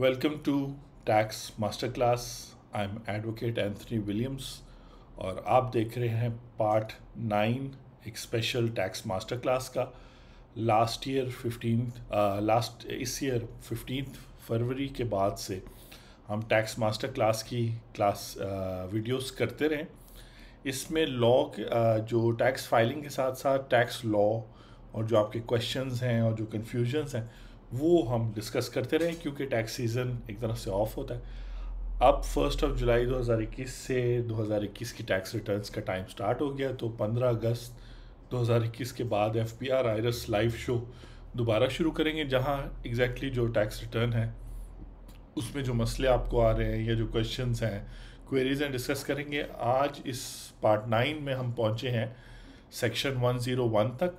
welcome to tax master class I am advocate Anthony Williams और आप देख रहे हैं पार्ट नाइन एक स्पेशल टैक्स मास्टर क्लास का लास्ट ईयर फिफ्टीन लास्ट इस ईयर फिफ्टीन फरवरी के बाद से हम टैक्स मास्टर क्लास की क्लास वीडियोस करते रहें इसमें लॉ जो टैक्स फाइलिंग के साथ साथ टैक्स लॉ और जो आपके क्वेश्चंस हैं और जो कन्फ्यूजन्स हैं वो हम डिस्कस करते रहे क्योंकि टैक्स सीज़न एक तरह से ऑफ होता है अब फर्स्ट ऑफ जुलाई 2021 से 2021 की टैक्स रिटर्न्स का टाइम स्टार्ट हो गया तो 15 अगस्त 2021 के बाद एफ पी आर आयरस लाइव शो दोबारा शुरू करेंगे जहाँ एग्जैक्टली exactly जो टैक्स रिटर्न है उसमें जो मसले आपको आ रहे हैं या जो क्वेश्चन हैं क्वेरीज हैं डिस्कस करेंगे आज इस पार्ट नाइन में हम पहुँचे हैं सेक्शन 101 तक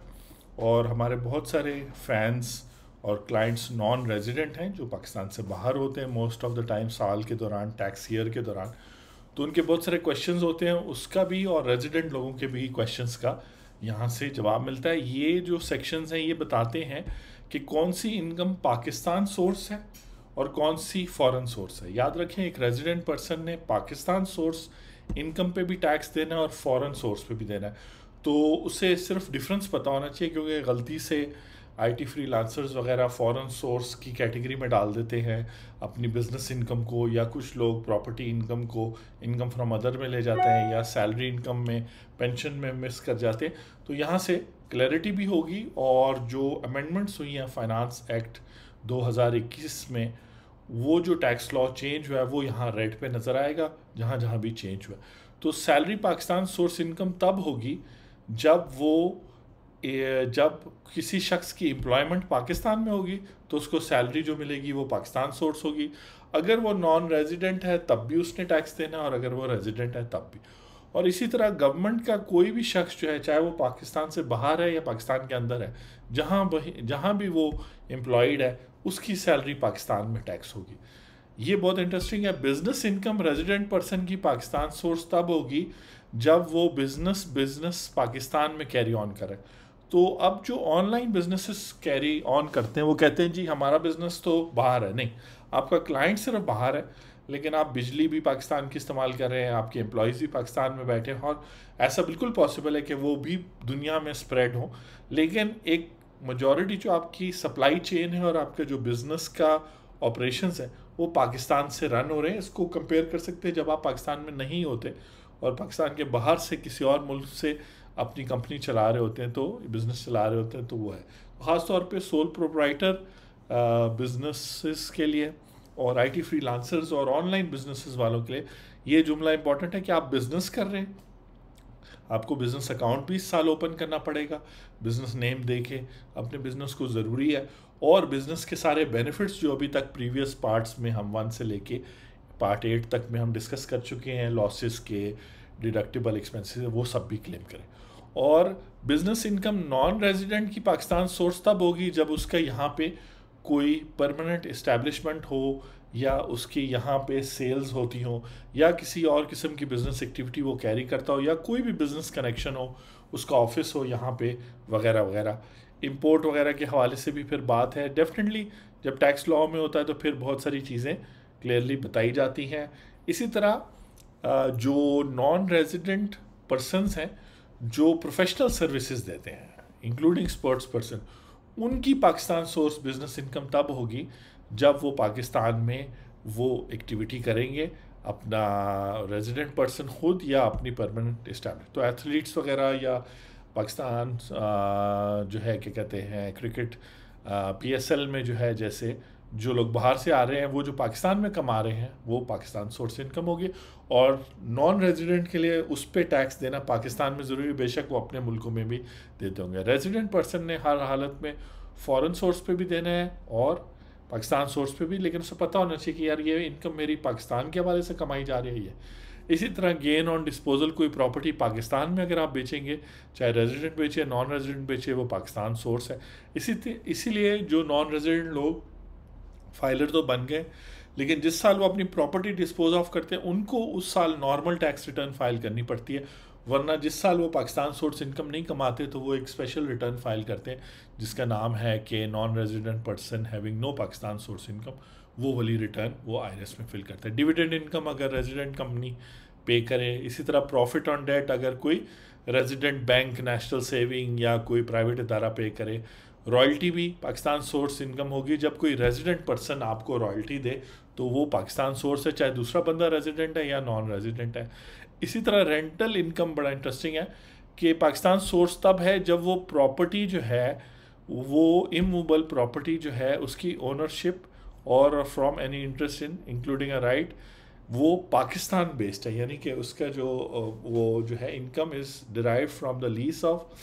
और हमारे बहुत सारे फैंस और क्लाइंट्स नॉन रेजिडेंट हैं जो पाकिस्तान से बाहर होते हैं मोस्ट ऑफ द टाइम साल के दौरान टैक्स ईयर के दौरान तो उनके बहुत सारे क्वेश्चन होते हैं उसका भी और रेजिडेंट लोगों के भी क्वेश्चन का यहाँ से जवाब मिलता है ये जो सेक्शन हैं ये बताते हैं कि कौन सी इनकम पाकिस्तान सोर्स है और कौन सी फॉरेन सोर्स है याद रखें एक रेजिडेंट पर्सन ने पाकिस्तान सोर्स इनकम पे भी टैक्स देना है और फॉरेन सोर्स पे भी देना है तो उसे सिर्फ डिफरेंस पता होना चाहिए क्योंकि गलती से आई टी फ्री लांसर्स वगैरह फ़ॉरन सोर्स की कैटेगरी में डाल देते हैं अपनी बिजनेस इनकम को या कुछ लोग प्रॉपर्टी इनकम को इनकम फ्रॉम अदर में ले जाते हैं या सैलरी इनकम में पेंशन में मिस कर जाते हैं तो यहाँ से क्लैरिटी भी होगी और जो अमेंडमेंट्स हुई हैं फाइनेंस एक्ट 2021 में वो जो टैक्स लॉ चेंज हुआ है वो यहाँ रेट पे नज़र आएगा जहाँ जहाँ भी चेंज हुआ तो सैलरी पाकिस्तान सोर्स इनकम तब होगी जब वो जब किसी शख्स की एम्प्लॉयमेंट पाकिस्तान में होगी तो उसको सैलरी जो मिलेगी वो पाकिस्तान सोर्स होगी अगर वो नॉन रेजिडेंट है तब भी उसने टैक्स देना है और अगर वो रेजिडेंट है तब भी और इसी तरह गवर्नमेंट का कोई भी शख्स जो है चाहे वो पाकिस्तान से बाहर है या पाकिस्तान के अंदर है जहाँ वही जहाँ भी वो एम्प्लॉयड है उसकी सैलरी पाकिस्तान में टैक्स होगी ये बहुत इंटरेस्टिंग है बिजनेस इनकम रेजिडेंट पर्सन की पाकिस्तान सोर्स तब होगी जब वो बिजनेस बिजनेस पाकिस्तान में कैरी ऑन करे तो अब जो ऑनलाइन बिजनेसेस कैरी ऑन करते हैं वो कहते हैं जी हमारा बिजनेस तो बाहर है नहीं आपका क्लाइंट सिर्फ बाहर है लेकिन आप बिजली भी पाकिस्तान की इस्तेमाल कर रहे हैं आपके एम्प्लॉयज़ भी पाकिस्तान में बैठे हैं और ऐसा बिल्कुल पॉसिबल है कि वो भी दुनिया में स्प्रेड हो लेकिन एक मजॉरिटी जो आपकी सप्लाई चेन है और आपके जो बिज़नेस का ऑपरेशन है वो पाकिस्तान से रन हो रहे हैं इसको कंपेयर कर सकते हैं जब आप पाकिस्तान में नहीं होते और पाकिस्तान के बाहर से किसी और मुल्क से अपनी कंपनी चला रहे होते हैं तो बिज़नेस चला रहे होते हैं तो वो है ख़ासतौर पर सोल प्रोपराइटर बिजनेसिस के लिए और आई टी फ्री लांसर्स और ऑनलाइन बिजनेस वालों के लिए ये जुमला इंपॉर्टेंट है कि आप बिज़नेस कर रहे हैं आपको बिज़नेस अकाउंट भी इस साल ओपन करना पड़ेगा बिज़नेस नेम के अपने बिज़नेस को ज़रूरी है और बिज़नेस के सारे बेनिफिट्स जो अभी तक प्रीवियस पार्ट्स में हम वन से लेके पार्ट एट तक में हम डिस्कस कर चुके हैं लॉसेस के डिडक्टेबल एक्सपेंसेस वो सब भी क्लेम करें और बिजनेस इनकम नॉन रेजिडेंट की पाकिस्तान सोर्स तब होगी जब उसका यहाँ पे कोई परमानेंट इस्टेब्लिशमेंट हो या उसकी यहाँ पे सेल्स होती हो या किसी और किस्म की बिज़नेस एक्टिविटी वो कैरी करता हो या कोई भी बिज़नेस कनेक्शन हो उसका ऑफिस हो यहाँ पे वगैरह वगैरह इम्पोर्ट वगैरह के हवाले से भी फिर बात है डेफिनेटली जब टैक्स लॉ में होता है तो फिर बहुत सारी चीज़ें क्लियरली बताई जाती हैं इसी तरह जो नॉन रेजिडेंट पर्सनस हैं जो प्रोफेशनल सर्विसेज देते हैं इंक्लूडिंग स्पोर्ट्स पर्सन उनकी पाकिस्तान सोर्स बिजनेस इनकम तब होगी जब वो पाकिस्तान में वो एक्टिविटी करेंगे अपना रेजिडेंट पर्सन खुद या अपनी परमानेंट इस्टेब्लिश तो एथलीट्स वगैरह या पाकिस्तान जो है क्या कहते हैं क्रिकेट पीएसएल में जो है जैसे जो लोग बाहर से आ रहे हैं वो जो पाकिस्तान में कमा रहे हैं वो पाकिस्तान सोर्स इनकम होगी और नॉन रेजिडेंट के लिए उस पर टैक्स देना पाकिस्तान में ज़रूरी बेशक वो अपने मुल्कों में भी देते होंगे रेजिडेंट पर्सन ने हर हालत में फॉरेन सोर्स पे भी देना है और पाकिस्तान सोर्स पे भी लेकिन उसे पता होना चाहिए कि यार ये इनकम मेरी पाकिस्तान के हवाले से कमाई जा रही है इसी तरह गेन ऑन डिस्पोजल कोई प्रॉपर्टी पाकिस्तान में अगर आप बेचेंगे चाहे रेजिडेंट बेचे नॉन रेजिडेंट बेचे वो पाकिस्तान सोर्स है इसी इसीलिए जो नॉन रेजिडेंट लोग फाइलर तो बन गए लेकिन जिस साल वो अपनी प्रॉपर्टी डिस्पोज ऑफ करते हैं उनको उस साल नॉर्मल टैक्स रिटर्न फाइल करनी पड़ती है वरना जिस साल वो पाकिस्तान सोर्स इनकम नहीं कमाते तो वो एक स्पेशल रिटर्न फाइल करते हैं जिसका नाम है कि non resident person having no Pakistan source income वो वाली रिटर्न वो आई में फिल करते हैं डिविडेंड इनकम अगर रेजिडेंट कंपनी पे करें इसी तरह प्रॉफिट ऑन डेट अगर कोई रेजिडेंट बैंक नेशनल सेविंग या कोई प्राइवेट इदारा पे करे रॉयल्टी भी पाकिस्तान सोर्स इनकम होगी जब कोई रेजिडेंट पर्सन आपको रॉयल्टी दे तो वो पाकिस्तान सोर्स है चाहे दूसरा बंदा रेजिडेंट है या नॉन रेजिडेंट है इसी तरह रेंटल इनकम बड़ा इंटरेस्टिंग है कि पाकिस्तान सोर्स तब है जब वो प्रॉपर्टी जो है वो इमूबल प्रॉपर्टी जो है उसकी ओनरशिप और from any interest in including a right वो पाकिस्तान बेस्ड है यानी कि उसका जो वो जो है income is derive from the lease of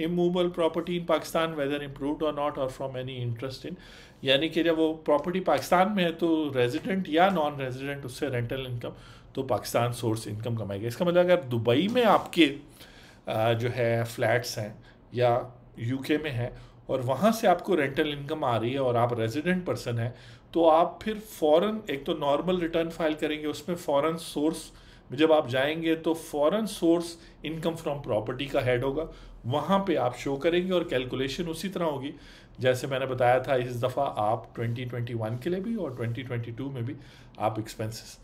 immovable property in Pakistan whether improve or not or from any interest in यानी कि जब वो प्रॉपर्टी पाकिस्तान में है तो रेजिडेंट या नॉन रेजिडेंट उससे रेंटल इनकम तो पाकिस्तान सोर्स इनकम कमाएगा इसका मतलब अगर दुबई में आपके जो है फ्लैट्स हैं या यूके में है और वहाँ से आपको रेंटल इनकम आ रही है और आप रेजिडेंट पर्सन हैं तो आप फिर फ़ौरन एक तो नॉर्मल रिटर्न फाइल करेंगे उसमें फ़ौरन सोर्स जब आप जाएंगे तो foreign source income from property का हेड होगा वहाँ पे आप शो करेंगे और कैलकुलेशन उसी तरह होगी जैसे मैंने बताया था इस दफ़ा आप 2021 के लिए भी और 2022 में भी आप एक्सपेंसेस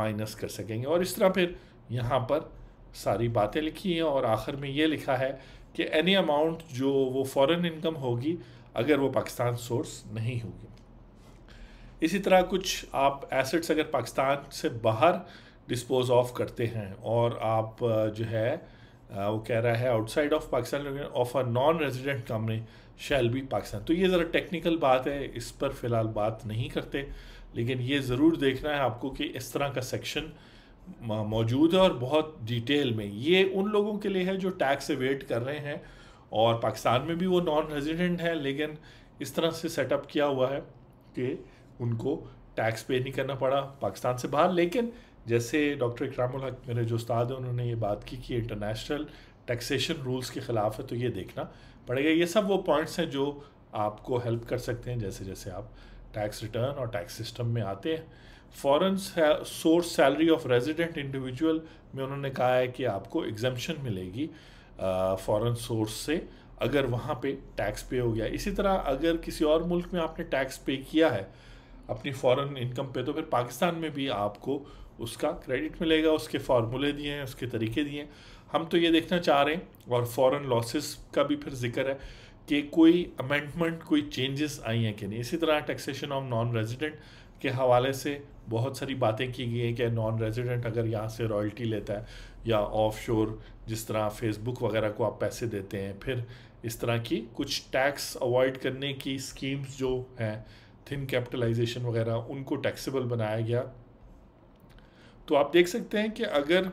माइनस कर सकेंगे और इस तरह फिर यहाँ पर सारी बातें लिखी हैं और आखिर में ये लिखा है कि एनी अमाउंट जो वो फॉरेन इनकम होगी अगर वो पाकिस्तान सोर्स नहीं होगी इसी तरह कुछ आप एसेट्स अगर पाकिस्तान से बाहर डिस्पोज ऑफ करते हैं और आप जो है वो कह रहा है outside of Pakistan of a non resident company shall be Pakistan तो ये ज़रा टेक्निकल बात है इस पर फ़िलहाल बात नहीं करते लेकिन ये ज़रूर देखना है आपको कि इस तरह का सेक्शन मौजूद है और बहुत डिटेल में ये उन लोगों के लिए है जो टैक्स से वेट कर रहे हैं और पाकिस्तान में भी वो नॉन रेजिडेंट हैं लेकिन इस तरह से सेटअप किया हुआ है कि उनको टैक्स पे नहीं करना पड़ा पाकिस्तान से बाहर लेकिन जैसे डॉक्टर इकराम हक मेरे जो उस्ताद हैं उन्होंने ये बात की कि इंटरनेशनल टैक्सेशन रूल्स के ख़िलाफ़ है तो ये देखना पड़ेगा ये सब वो पॉइंट्स हैं जो आपको हेल्प कर सकते हैं जैसे जैसे आप टैक्स रिटर्न और टैक्स सिस्टम में आते हैं foreign source salary of resident individual में उन्होंने कहा है कि आपको एग्जम्पन मिलेगी uh, सोर्स से अगर वहाँ पे टैक्स पे हो गया इसी तरह अगर किसी और मुल्क में आपने टैक्स पे किया है अपनी फॉरेन इनकम पे तो फिर पाकिस्तान में भी आपको उसका क्रेडिट मिलेगा उसके फार्मूले दिए हैं उसके तरीके दिए हैं हम तो ये देखना चाह रहे हैं और फॉरेन लॉसेस का भी फिर जिक्र है कि कोई अमेंडमेंट कोई चेंजेस आई हैं कि नहीं इसी तरह टैक्सेशन ऑफ नॉन रेजिडेंट के हवाले से बहुत सारी बातें की गई हैं कि नॉन रेजिडेंट अगर यहाँ से रॉयल्टी लेता है या ऑफ शोर जिस तरह फेसबुक वगैरह को आप पैसे देते हैं फिर इस तरह की कुछ टैक्स अवॉइड करने की स्कीम्स जो हैं थिन कैपिटलाइजेशन वगैरह उनको टैक्सेबल बनाया गया तो आप देख सकते हैं कि अगर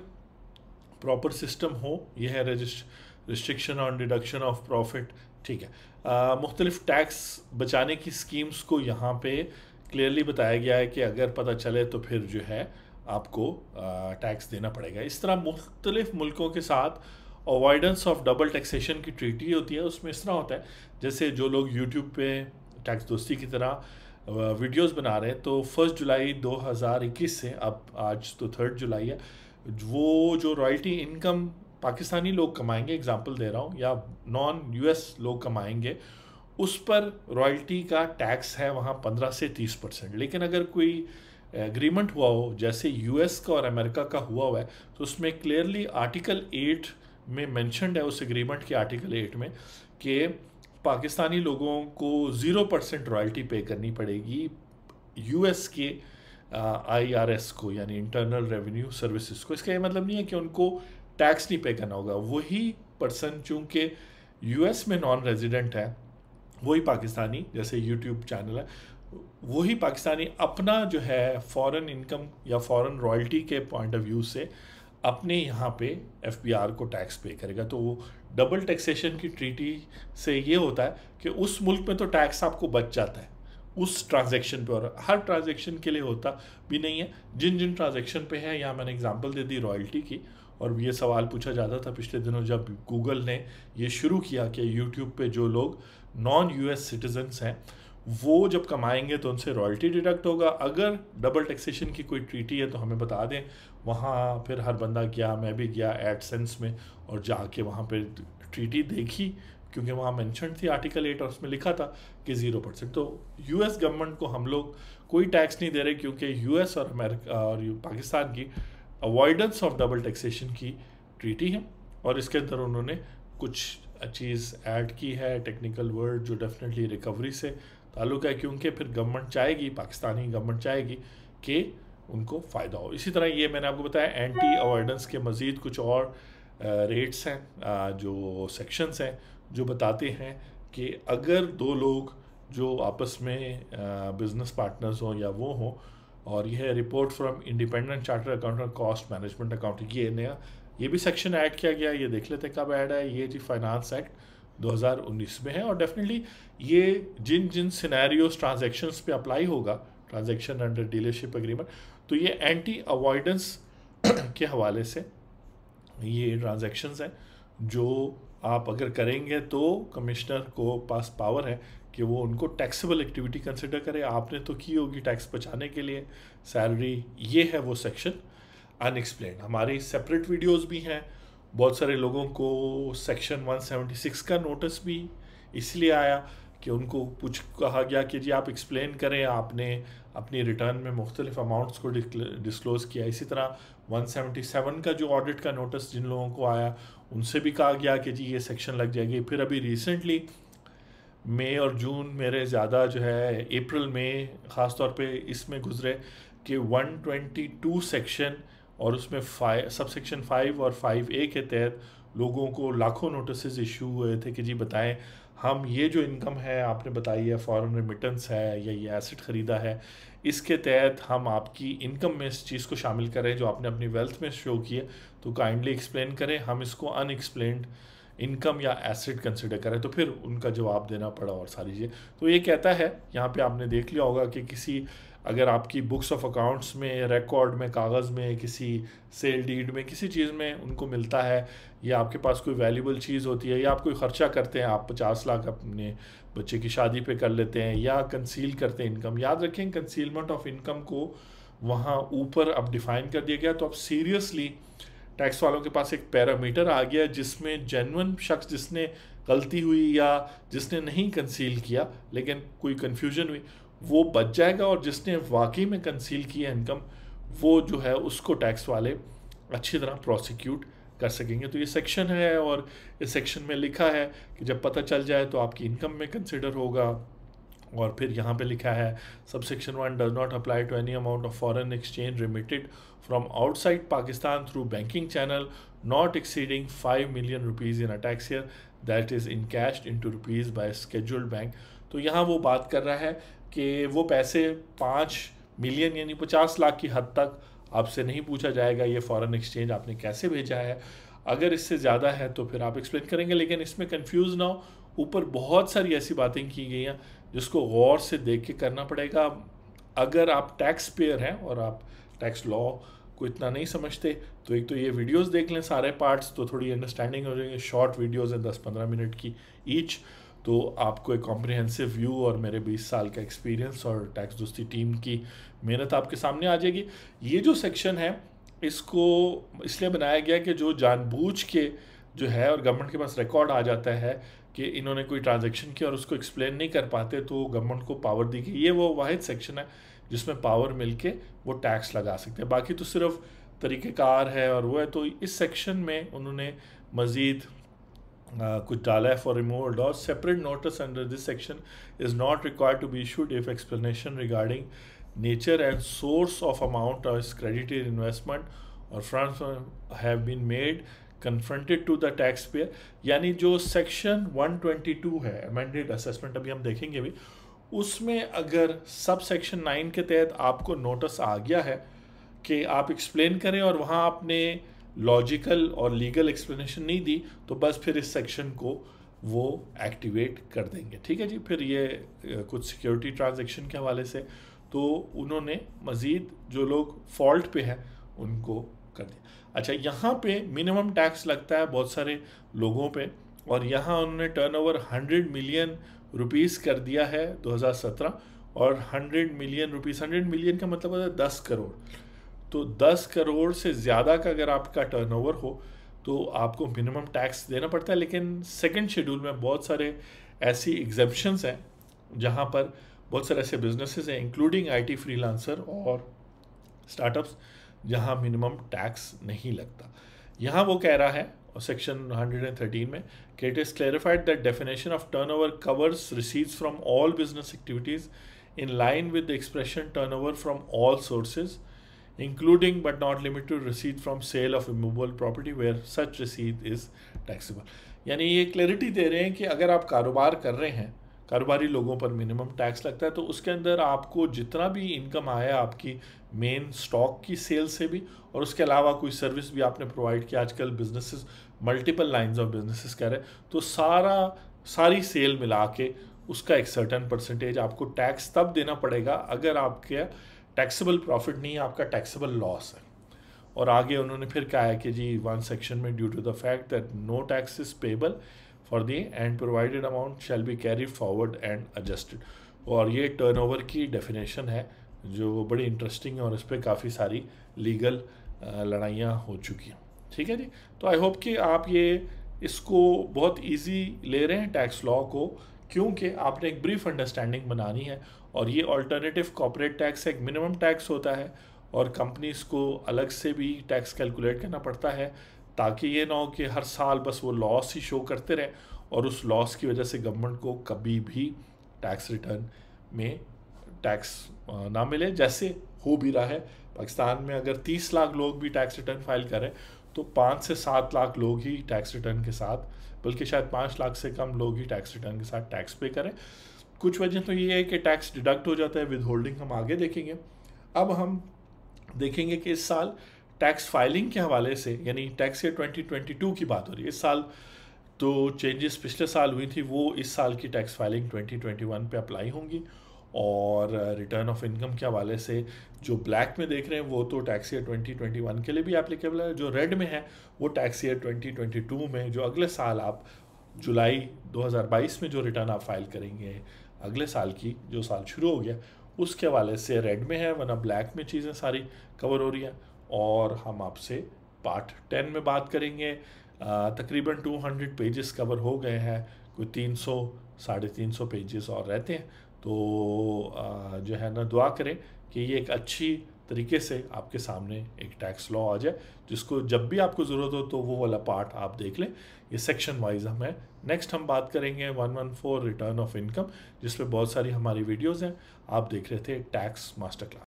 प्रॉपर सिस्टम हो यह है restriction on deduction of profit ठीक है मुख्तलिफ टैक्स बचाने की स्कीम्स को यहाँ पे क्लियरली बताया गया है कि अगर पता चले तो फिर जो है आपको टैक्स देना पड़ेगा इस तरह मुख्तलिफ मुल्कों के साथ अवॉइडेंस ऑफ डबल टैक्सेशन की ट्रीटी होती है उसमें इस तरह होता है जैसे जो लोग यूट्यूब पे टैक्स दोस्ती की तरह वीडियोस बना रहे हैं तो फर्स्ट जुलाई 2021 से अब आज तो थर्ड जुलाई है वो जो रॉयल्टी इनकम पाकिस्तानी लोग कमाएंगे एग्जांपल दे रहा हूँ या नॉन यूएस लोग कमाएंगे उस पर रॉयल्टी का टैक्स है वहाँ पंद्रह से तीस परसेंट लेकिन अगर कोई एग्रीमेंट हुआ हो जैसे यूएस का और अमेरिका का हुआ हुआ है तो उसमें क्लियरली आर्टिकल एट में मैंशनड है उस एग्रीमेंट के आर्टिकल एट में कि पाकिस्तानी लोगों को ज़ीरो परसेंट रॉयल्टी पे करनी पड़ेगी यूएस के आईआरएस को यानी इंटरनल रेवेन्यू सर्विसेज को इसका ये मतलब नहीं है कि उनको टैक्स नहीं पे करना होगा वही पर्सन चूँकि यूएस में नॉन रेजिडेंट है वही पाकिस्तानी जैसे यूट्यूब चैनल है वही पाकिस्तानी अपना जो है फॉरेन इनकम या फॉरेन रॉयल्टी के पॉइंट ऑफ व्यू से अपने यहाँ पे एफ को टैक्स पे करेगा तो वो डबल टैक्सेशन की ट्रीटी से ये होता है कि उस मुल्क में तो टैक्स आपको बच जाता है उस ट्रांजेक्शन पे और हर ट्रांजेक्शन के लिए होता भी नहीं है जिन जिन ट्रांजेक्शन पे है यहाँ मैंने एग्जांपल दे दी रॉयल्टी की और ये सवाल पूछा जाता था पिछले दिनों जब गूगल ने ये शुरू किया कि यूट्यूब पे जो लोग नॉन यूएस सिटीजन्स हैं वो जब कमाएंगे तो उनसे रॉयल्टी डिडक्ट होगा अगर डबल टैक्सेशन की कोई ट्रीटी है तो हमें बता दें वहाँ फिर हर बंदा गया मैं भी गया एडसेंस में और जाके वहाँ पर ट्रीटी देखी क्योंकि वहाँ मैंशन थी आर्टिकल एट और उसमें लिखा था कि ज़ीरो परसेंट तो यू एस गवर्नमेंट को हम लोग कोई टैक्स नहीं दे रहे क्योंकि यू एस और अमेरिका और पाकिस्तान की अवॉइडेंस ऑफ डबल टैक्सेशन की ट्रीटी है और इसके अंदर उन्होंने कुछ चीज़ ऐड की है टेक्निकल वर्ड जो डेफिनेटली रिकवरी से ताल्लुक है क्योंकि फिर गवर्नमेंट चाहेगी पाकिस्तानी गवर्नमेंट चाहेगी कि उनको फ़ायदा हो इसी तरह ये मैंने आपको बताया एंटी अवॉइडेंस के मज़ीद कुछ और रेट्स हैं जो सेक्शंस हैं जो बताते हैं कि अगर दो लोग जो आपस में बिज़नेस पार्टनर्स हों या वो हों और यह report from independent charter accountant cost management account ये नया ये भी सेक्शन ऐड किया गया ये देख लेते कब ऐड है ये जी फाइनेंस एक्ट 2019 में है और डेफिनेटली ये जिन जिन सिनेरियोस ट्रांजैक्शंस पे अप्लाई होगा ट्रांजेक्शन अंडर डीलरशिप अग्रीमेंट तो ये एंटी अवॉइडेंस के हवाले से ये ट्रांजेक्शन हैं जो आप अगर करेंगे तो कमिश्नर को पास पावर है कि वो उनको टैक्सेबल एक्टिविटी कंसिडर करे आपने तो की होगी टैक्स बचाने के लिए सैलरी ये है वो सेक्शन अनएक्सप्लेन हमारी सेपरेट वीडियोस भी हैं बहुत सारे लोगों को सेक्शन 176 का नोटिस भी इसलिए आया कि उनको कुछ कहा गया कि जी आप एक्सप्लेन करें आपने अपनी रिटर्न में मुख्तलिफ अमाउंट्स को डिस्क्लोज़ किया इसी तरह 177 का जो ऑडिट का नोटिस जिन लोगों को आया उनसे भी कहा गया कि जी ये सेक्शन लग जाएगी फिर अभी रिसेंटली मई और जून मेरे ज़्यादा जो है अप्रैल में ख़ास तौर पर इसमें गुजरे कि 122 सेक्शन और उसमें फाइव सब सेक्शन फाइव और फाइव ए के तहत लोगों को लाखों नोटिस इशू हुए थे कि जी बताएं हम ये जो इनकम है आपने बताई है फॉरेन रिमिटेंस है या ये एसेट ख़रीदा है इसके तहत हम आपकी इनकम में इस चीज़ को शामिल करें जो आपने अपनी वेल्थ में शो की है तो काइंडली एक्सप्लेन करें हम इसको अनएक्सप्लेंड इनकम या एसेट कंसिडर करें तो फिर उनका जवाब देना पड़ा और सारी चीज़ें तो ये कहता है यहाँ पे आपने देख लिया होगा कि किसी अगर आपकी बुक्स ऑफ अकाउंट्स में रिकॉर्ड में कागज़ में किसी सेल डीड में किसी चीज़ में उनको मिलता है या आपके पास कोई वैल्यूबल चीज़ होती है या आप कोई ख़र्चा करते हैं आप पचास लाख अपने बच्चे की शादी पे कर लेते हैं या कंसील करते हैं इनकम याद रखें कंसीलमेंट ऑफ इनकम को वहाँ ऊपर अब डिफ़ाइन कर दिया गया तो अब सीरियसली टैक्स वालों के पास एक पैरामीटर आ गया जिसमें जेनवन शख्स जिसने गलती हुई या जिसने नहीं कंसील किया लेकिन कोई कन्फ्यूजन हुई वो बच जाएगा और जिसने वाकई में कंसील की है इनकम वो जो है उसको टैक्स वाले अच्छी तरह प्रोसिक्यूट कर सकेंगे तो ये सेक्शन है और इस सेक्शन में लिखा है कि जब पता चल जाए तो आपकी इनकम में कंसिडर होगा और फिर यहाँ पे लिखा है sub section one does not apply to any amount of foreign exchange remitted from outside Pakistan through banking channel not exceeding five million rupees in a tax year that is in cash into rupees by scheduled bank तो यहाँ वो बात कर रहा है कि वो पैसे पाँच मिलियन यानी पचास लाख की हद तक आपसे नहीं पूछा जाएगा ये फॉरेन एक्सचेंज आपने कैसे भेजा है अगर इससे ज़्यादा है तो फिर आप एक्सप्लेन करेंगे लेकिन इसमें कंफ्यूज ना हो ऊपर बहुत सारी ऐसी बातें की गई हैं जिसको गौर से देख के करना पड़ेगा अगर आप टैक्स पेयर हैं और आप टैक्स लॉ को इतना नहीं समझते तो एक तो ये वीडियोस देख लें सारे पार्ट्स तो थोड़ी अंडरस्टैंडिंग हो जाएंगे शॉर्ट वीडियोस हैं दस पंद्रह मिनट की ईच तो आपको एक कॉम्प्रिहेंसिव व्यू और मेरे 20 साल का एक्सपीरियंस और टैक्स दोस्ती टीम की मेहनत आपके सामने आ जाएगी ये जो सेक्शन है इसको इसलिए बनाया गया कि जो जानबूझ के जो है और गवर्नमेंट के पास रिकॉर्ड आ जाता है कि इन्होंने कोई ट्रांजेक्शन किया और उसको एक्सप्लेन नहीं कर पाते तो गवर्नमेंट को पावर दी गई ये वो वाहिद सेक्शन है जिसमें पावर मिल के वो टैक्स लगा सकते हैं बाकी तो सिर्फ तरीक़ेकार है और वो है तो इस सेक्शन में उन्होंने मज़ीद कुछ डाला है for removal doubts separate notice under this section is not required to be issued if explanation regarding nature and source of amount of credit investment or front have been made confronted to the tax payer यानी जो section one twenty two है amended assessment अभी हम देखेंगे अभी उसमें अगर sub section nine के तहत आपको नोटिस आ गया है कि आप एक्सप्लेन करें और वहाँ आपने लॉजिकल और लीगल एक्सप्लेनेशन नहीं दी तो बस फिर इस सेक्शन को वो एक्टिवेट कर देंगे ठीक है जी फिर ये कुछ सिक्योरिटी ट्रांजेक्शन के हवाले से तो उन्होंने मज़ीद जो लोग फॉल्ट पे हैं उनको कर दिया अच्छा यहाँ पे मिनिमम टैक्स लगता है बहुत सारे लोगों पे और यहाँ उन्होंने टर्नओवर 100 मिलियन रुपीस कर दिया है 2017 और 100 मिलियन रुपीस 100 मिलियन का मतलब होता है दस करोड़ तो 10 करोड़ से ज़्यादा का अगर आपका टर्नओवर हो तो आपको मिनिमम टैक्स देना पड़ता है लेकिन सेकंड शेड्यूल में बहुत सारे ऐसी एग्जेपन्स हैं जहाँ पर बहुत सारे ऐसे बिजनेसेस हैं इंक्लूडिंग आईटी फ्रीलांसर और स्टार्टअप्स जहाँ मिनिमम टैक्स नहीं लगता यहाँ वो कह रहा है और सेक्शन 113 में कि it is clarified that definition of turnover covers receipts from all business activities in line with the expression turnover from all sources including but not limited to receipt from sale of immovable property where such receipt is taxable यानी ये clarity दे रहे हैं कि अगर आप कारोबार कर रहे हैं कारोबारी लोगों पर मिनिमम टैक्स लगता है तो उसके अंदर आपको जितना भी इनकम आया आपकी मेन स्टॉक की सेल से भी और उसके अलावा कोई सर्विस भी आपने प्रोवाइड किया आजकल businesses multiple lines of businesses कर रहे हैं तो सारा सारी सेल मिला के उसका एक सर्टन परसेंटेज आपको टैक्स तब देना पड़ेगा अगर आपके टैक्सेबल प्रॉफिट नहीं है आपका टैक्सेबल लॉस है और आगे उन्होंने फिर कहा है कि जी वन सेक्शन में due to the fact that no tax is payable for the and provided amount shall be carry forward and adjusted और ये टर्नओवर की डेफिनेशन है जो बड़ी इंटरेस्टिंग है और इस पर काफ़ी सारी लीगल लड़ाइयाँ हो चुकी हैं ठीक है जी तो आई होप कि आप ये इसको बहुत इजी ले रहे हैं टैक्स लॉ को क्योंकि आपने एक ब्रीफ अंडरस्टैंडिंग बनानी है और ये ऑल्टरनेटिव कॉपरेट टैक्स एक मिनिमम टैक्स होता है और कंपनीज को अलग से भी टैक्स कैलकुलेट करना पड़ता है ताकि ये ना हो कि हर साल बस वो लॉस ही शो करते रहें और उस लॉस की वजह से गवर्नमेंट को कभी भी टैक्स रिटर्न में टैक्स ना मिले जैसे हो भी रहा है पाकिस्तान में अगर 30 लाख लोग भी टैक्स रिटर्न फाइल करें तो पाँच से सात लाख लोग ही टैक्स रिटर्न के साथ बल्कि शायद पाँच लाख से कम लोग ही टैक्स रिटर्न के साथ टैक्स पे करें कुछ वजह तो ये है कि टैक्स डिडक्ट हो जाता है विद होल्डिंग हम आगे देखेंगे अब हम देखेंगे कि इस साल टैक्स फाइलिंग के हवाले से यानी टैक्स ईयर 2022 की बात हो रही है इस साल तो चेंजेस पिछले साल हुई थी वो इस साल की टैक्स फाइलिंग 2021 पे अप्लाई होंगी और रिटर्न ऑफ इनकम के हवाले से जो ब्लैक में देख रहे हैं वो तो टैक्स ईयर 2021 के लिए भी एप्लीकेबल है जो रेड में है वो टैक्स ईयर 2022 में जो अगले साल आप जुलाई 2022 में जो रिटर्न आप फाइल करेंगे अगले साल की जो साल शुरू हो गया उसके हवाले से रेड में है वरना ब्लैक में चीज़ें सारी कवर हो रही हैं और हम आपसे पार्ट टेन में बात करेंगे तकरीबन टू हंड्रेड पेजेस कवर हो गए हैं कोई तीन सौ साढ़े तीन सौ पेजेस और रहते हैं तो जो है ना दुआ करें कि ये एक अच्छी तरीके से आपके सामने एक टैक्स लॉ आ जाए जिसको जब भी आपको ज़रूरत हो तो वो वाला पार्ट आप देख लें ये सेक्शन वाइज हमें नेक्स्ट हम बात करेंगे 114 रिटर्न ऑफ इनकम जिसपे बहुत सारी हमारी वीडियोस हैं आप देख रहे थे टैक्स मास्टर क्लास